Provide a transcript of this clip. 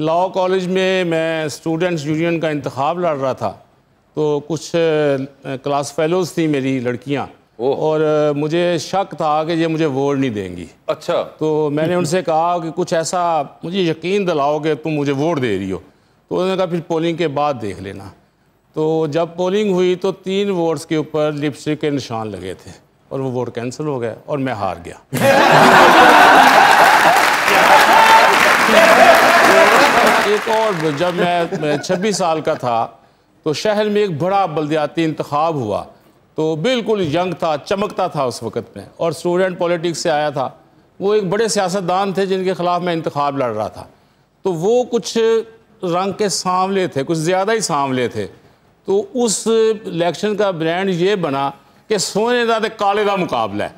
law college में मैं students union का इंतखा लड़ रहा था तो कुछ क्लास फेलोज़ थी मेरी लड़कियाँ और मुझे शक था कि ये मुझे वोट नहीं देंगी अच्छा तो मैंने उनसे कहा कि कुछ ऐसा मुझे यकीन दिलाओ कि तुम मुझे वोट दे रही हो तो उन्होंने कहा फिर पोलिंग के बाद देख लेना तो जब पोलिंग हुई तो तीन वोट्स के ऊपर लिपस्टिक के निशान लगे थे और वो वोट कैंसिल हो गया और मैं हार गया एक और जब मैं छब्बीस साल का था तो शहर में एक बड़ा बल्दियाती इंतखब हुआ तो बिल्कुल यंग था चमकता था उस वक़्त में और स्टूडेंट पॉलिटिक्स से आया था वो एक बड़े सियासतदान थे जिनके ख़िलाफ़ मैं इंतखब लड़ रहा था तो वो कुछ रंग के सांवले थे कुछ ज़्यादा ही सांवले थे तो उस इलेक्शन का ब्रांड ये बना कि सोने का तो काले का मुकाबला है